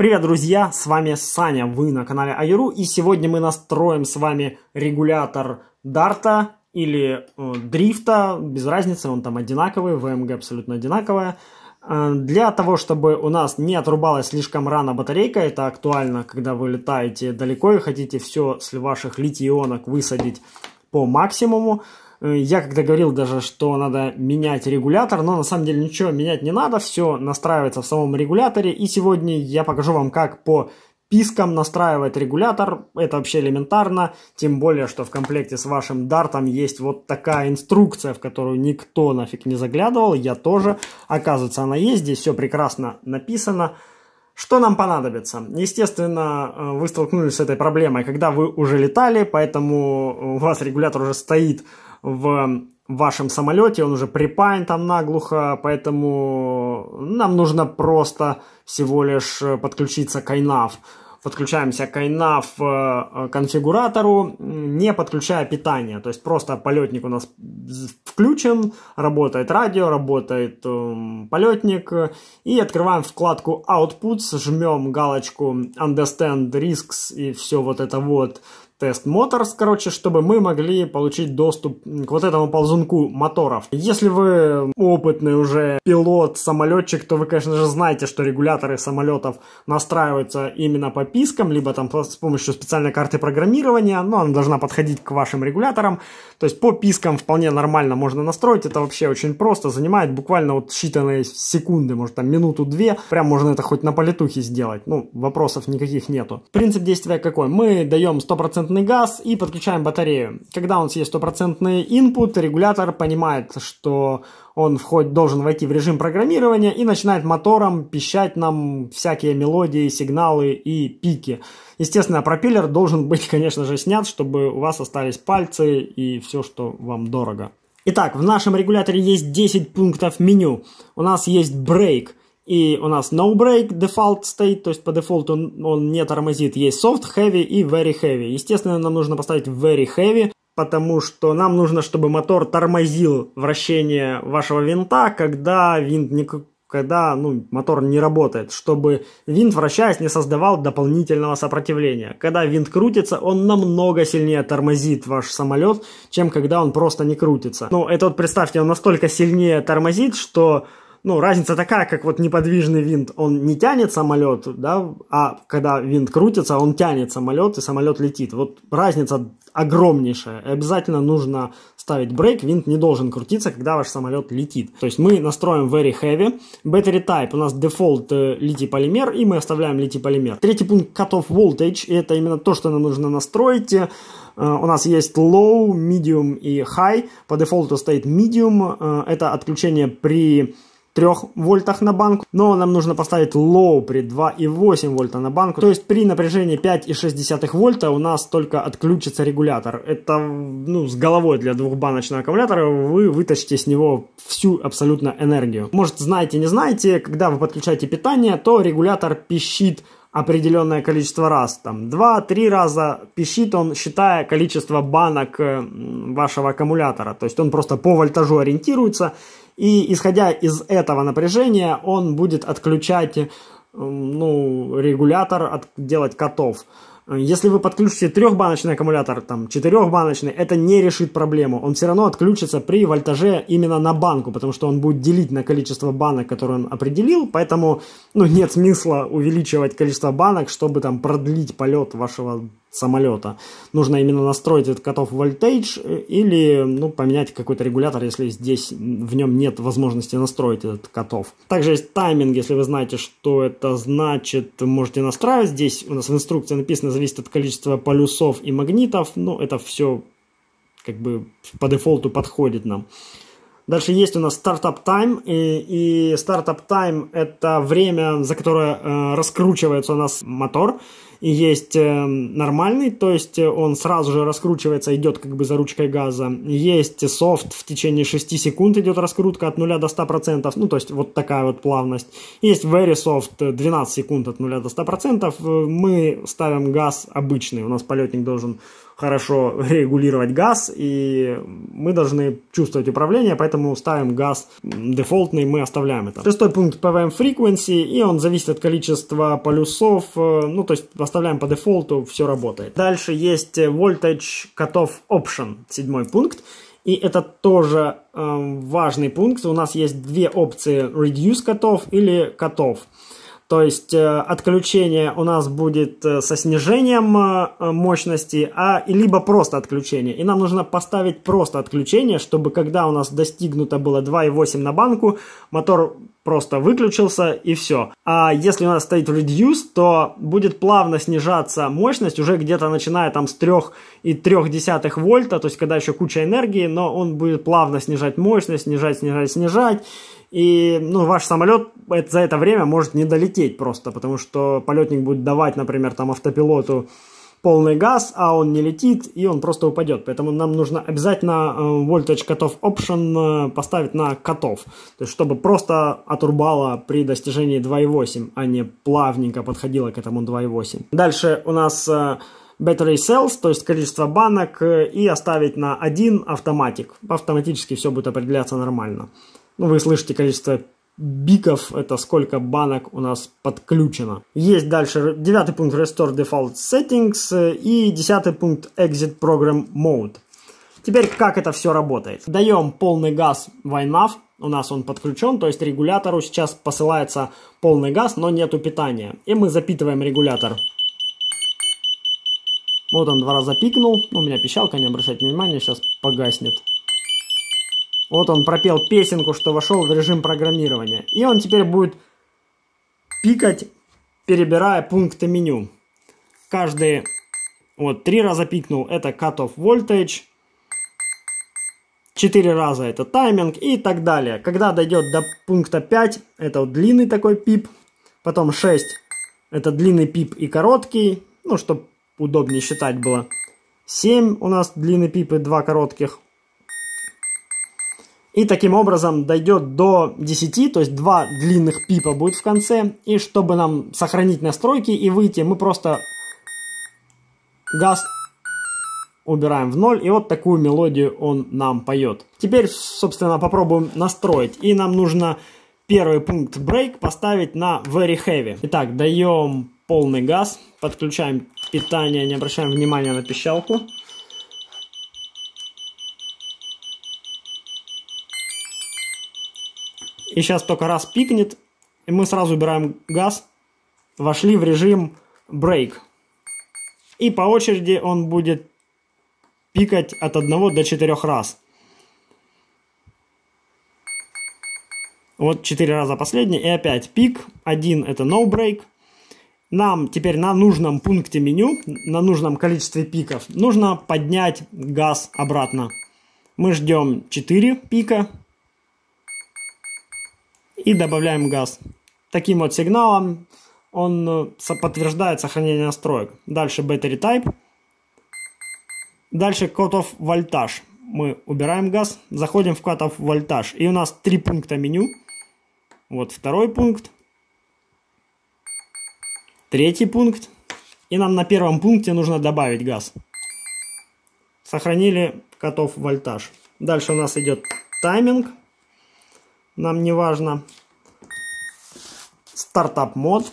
Привет, друзья! С вами Саня, вы на канале Айру, и сегодня мы настроим с вами регулятор дарта или э, дрифта, без разницы, он там одинаковый, ВМГ абсолютно одинаковая. Э, для того, чтобы у нас не отрубалась слишком рано батарейка, это актуально, когда вы летаете далеко и хотите все с ваших литионок высадить по максимуму, Э, я когда говорил даже, что надо менять регулятор, но на самом деле ничего менять не надо, все настраивается в самом регуляторе. И сегодня я покажу вам, как по пискам настраивать регулятор. Это вообще элементарно, тем более, что в комплекте с вашим дартом есть вот такая инструкция, в которую никто нафиг не заглядывал, я тоже. Оказывается, она есть, здесь все прекрасно написано. Что нам понадобится? Естественно, э, вы столкнулись с этой проблемой, когда вы уже летали, поэтому у вас регулятор уже стоит в вашем самолете, он уже припаян там наглухо, поэтому нам нужно просто всего лишь э, подключиться к iNav. Подключаемся к iNav э, э, конфигуратору, не подключая питание. То есть просто полетник у нас включен, работает радио, работает эм, полетник. И открываем вкладку Outputs, жмем галочку Understand Risks и все вот это вот. Тест Motors, короче, чтобы мы могли получить доступ к вот этому ползунку моторов. Если вы опытный уже пилот, самолетчик, то вы, конечно же, знаете, что регуляторы самолетов настраиваются именно по пискам, либо там с помощью специальной карты программирования, но она должна подходить к вашим регуляторам. То есть по пискам вполне нормально можно настроить, это вообще очень просто, занимает буквально вот считанные секунды, может там минуту-две, прям можно это хоть на полетухе сделать, ну, вопросов никаких нету. Принцип действия какой? Мы даем 100% 100% газ и подключаем батарею. Когда у нас есть 100% input, регулятор понимает, что он вход, должен войти в режим программирования и начинает мотором пищать нам всякие мелодии, сигналы и пики. Естественно, пропеллер должен быть, конечно же, снят, чтобы у вас остались пальцы и все, что вам дорого. Итак, в нашем регуляторе есть 10 пунктов меню. У нас есть брейк. И у нас no break default state, то есть по дефолту он, не тормозит. Есть soft heavy и very heavy. Естественно, нам нужно поставить very heavy, потому что нам нужно, чтобы мотор тормозил вращение вашего винта, когда винт не, когда ну, мотор не работает, чтобы винт, вращаясь, не создавал дополнительного сопротивления. Когда винт крутится, он намного сильнее тормозит ваш самолет, чем когда он просто не крутится. Ну, это вот представьте, он настолько сильнее тормозит, что ну, разница такая, как вот неподвижный винт, он не тянет самолет, да, а когда винт крутится, он тянет самолет, и самолет летит. Вот разница огромнейшая. И обязательно нужно ставить брейк, винт не должен крутиться, когда ваш самолет летит. То есть мы настроим very heavy, battery type у нас дефолт э, литий полимер, и мы оставляем литий полимер. Третий пункт cutoff voltage, и это именно то, что нам нужно настроить. Э, у нас есть low, medium и high. По дефолту стоит medium. Э, это отключение при 3 вольтах на банку, но нам нужно поставить low при 2,8 вольта на банку, то есть при напряжении 5,6 вольта у нас только отключится регулятор. Это ну, с головой для двухбаночного аккумулятора вы вытащите с него всю абсолютно энергию. Может знаете, не знаете, когда вы подключаете питание, то регулятор пищит определенное количество раз, там 2-3 раза пищит он, считая количество банок э, вашего аккумулятора. То есть он просто по вольтажу ориентируется, и исходя из этого напряжения он будет отключать э, ну, регулятор, от, делать котов. Если вы подключите трехбаночный аккумулятор, там, четырехбаночный, это не решит проблему. Он все равно отключится при вольтаже именно на банку, потому что он будет делить на количество банок, которые он определил, поэтому ну, нет смысла увеличивать количество банок, чтобы там продлить полет вашего самолета. Нужно именно настроить этот cutoff voltage э, или ну, поменять какой-то регулятор, если здесь в нем нет возможности настроить этот cutoff. Также есть тайминг, если вы знаете, что это значит, можете настраивать. Здесь у нас в инструкции написано, зависит от количества полюсов и магнитов. но это все как бы по дефолту подходит нам. Дальше есть у нас стартап тайм, и стартап тайм это время, за которое э, раскручивается у нас мотор, и есть э, нормальный, то есть э, он сразу же раскручивается, идет как бы за ручкой газа. Есть софт, в течение 6 секунд идет раскрутка от 0 до 100%, ну то есть вот такая вот плавность. Есть very soft, 12 э, секунд от 0 до 100%, э, мы ставим газ обычный, у нас полетник должен хорошо регулировать газ, и мы должны чувствовать управление, поэтому ставим газ дефолтный, мы оставляем это. Шестой пункт PWM Frequency, и он зависит от количества полюсов, э, ну то есть оставляем по дефолту, все работает. Дальше есть Voltage Cutoff Option, седьмой пункт, и это тоже э, важный пункт, у нас есть две опции Reduce Cutoff или Cutoff. То есть э, отключение у нас будет э, со снижением э, мощности, а либо просто отключение. И нам нужно поставить просто отключение, чтобы когда у нас достигнуто было 2,8 на банку, мотор просто выключился и все. А если у нас стоит reduce, то будет плавно снижаться мощность, уже где-то начиная там с 3,3 вольта, то есть когда еще куча энергии, но он будет плавно снижать мощность, снижать, снижать, снижать. И ну, ваш самолет за это время может не долететь просто, потому что полетник будет давать, например, там автопилоту полный газ, а он не летит, и он просто упадет. Поэтому нам нужно обязательно э, voltage cutoff option э, поставить на котов. То есть, чтобы просто отрубало при достижении 2.8, а не плавненько подходило к этому 2.8. Дальше у нас э, battery cells, то есть количество банок, и оставить на один автоматик. Автоматически все будет определяться нормально. Ну, вы слышите количество биков, это сколько банок у нас подключено. Есть дальше девятый пункт Restore Default Settings э, и десятый пункт Exit Program Mode. Теперь как это все работает. Даем полный газ WineNav, у нас он подключен, то есть регулятору сейчас посылается полный газ, но нету питания. И мы запитываем регулятор. Вот он два раза пикнул, у меня пищалка, не обращайте внимания, сейчас погаснет. Вот он пропел песенку, что вошел в режим программирования. И он теперь будет пикать, перебирая пункты меню. Каждые вот три раза пикнул, это cut-off voltage. Четыре раза это тайминг и так далее. Когда дойдет до пункта 5, это вот длинный такой пип. Потом 6, это длинный пип и короткий, ну, чтобы удобнее считать было. 7 у нас длинный пип и 2 коротких. И таким образом дойдет до 10, то есть два длинных пипа будет в конце. И чтобы нам сохранить настройки и выйти, мы просто газ убираем в ноль, и вот такую мелодию он нам поет. Теперь, собственно, попробуем настроить. И нам нужно первый пункт break поставить на very heavy. Итак, даем полный газ, подключаем питание, не обращаем внимания на пищалку. И сейчас только раз пикнет, и мы сразу убираем газ, вошли в режим break. И по очереди он будет пикать от 1 до 4 раз. Вот 4 раза последний, и опять пик, 1 это no break. Нам теперь на нужном пункте меню, на нужном количестве пиков, нужно поднять газ обратно. Мы ждем 4 пика, и добавляем газ. Таким вот сигналом он э, подтверждает сохранение настроек. Дальше battery type. Дальше cutoff off voltage. Мы убираем газ, заходим в cutoff off voltage. И у нас три пункта меню. Вот второй пункт. Третий пункт. И нам на первом пункте нужно добавить газ. Сохранили cutoff off voltage. Дальше у нас идет тайминг. Нам не важно. Стартап мод.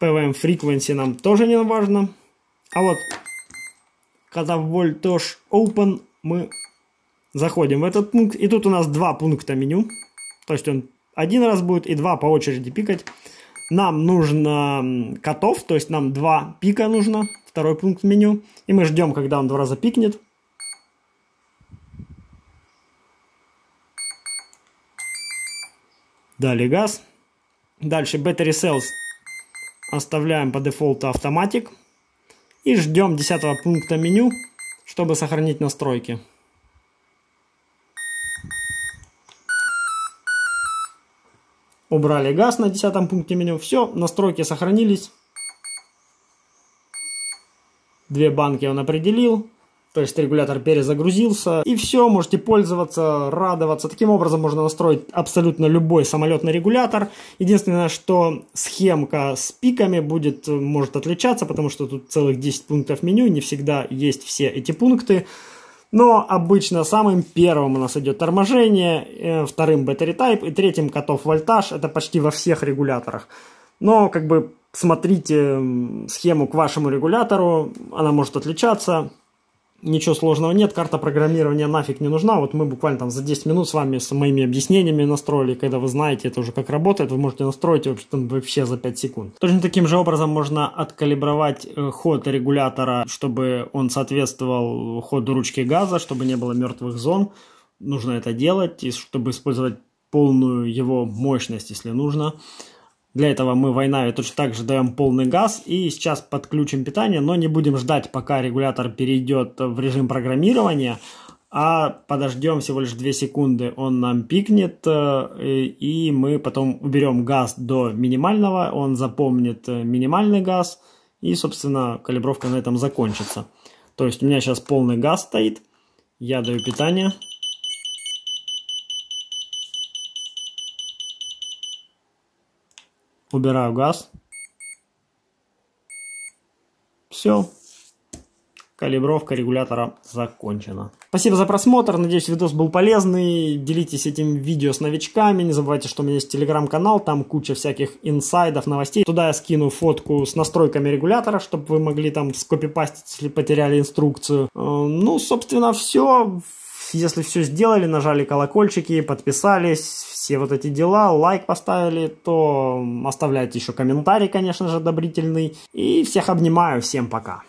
PWM frequency нам тоже не важно. А вот когда в Voltage Open мы заходим в этот пункт. И тут у нас два пункта меню. То есть он один раз будет и два по очереди пикать. Нам нужно котов, то есть нам два пика нужно, второй пункт меню. И мы ждем, когда он два раза пикнет. Дали газ. Дальше Battery Cells оставляем по дефолту автоматик. И ждем 10 пункта меню, чтобы сохранить настройки. Убрали газ на 10 пункте меню. Все, настройки сохранились. Две банки он определил. То есть регулятор перезагрузился, и все, можете пользоваться, радоваться. Таким образом можно настроить абсолютно любой самолетный регулятор. Единственное, что схемка с пиками будет, э, может отличаться, потому что тут целых 10 пунктов меню, не всегда есть все эти пункты. Но обычно самым первым у нас идет торможение, э, вторым battery type и третьим котов вольтаж. Это почти во всех регуляторах. Но как бы смотрите схему к вашему регулятору, она может отличаться ничего сложного нет, карта программирования нафиг не нужна. Вот мы буквально там за 10 минут с вами, с моими объяснениями настроили, когда вы знаете это уже как работает, вы можете настроить вообще, там, вообще за 5 секунд. Точно таким же образом можно откалибровать э, ход регулятора, чтобы он соответствовал ходу ручки газа, чтобы не было мертвых зон. Нужно это делать, и чтобы использовать полную его мощность, если нужно. Для этого мы в iNavi точно так же даем полный газ и сейчас подключим питание, но не будем ждать, пока регулятор перейдет в режим программирования, а подождем всего лишь 2 секунды, он нам пикнет, э, и мы потом уберем газ до минимального, он запомнит э, минимальный газ, и, собственно, калибровка на этом закончится. То есть у меня сейчас полный газ стоит, я даю питание – убираю газ. Все. Калибровка регулятора закончена. Спасибо за просмотр. Надеюсь, видос был полезный. Делитесь этим видео с новичками. Не забывайте, что у меня есть телеграм-канал. Там куча всяких инсайдов, новостей. Туда я скину фотку с настройками регулятора, чтобы вы могли там скопипастить, если потеряли инструкцию. Э, ну, собственно, все если все сделали, нажали колокольчики, подписались, все вот эти дела, лайк поставили, то оставляйте еще комментарий, конечно же, одобрительный. И всех обнимаю, всем пока.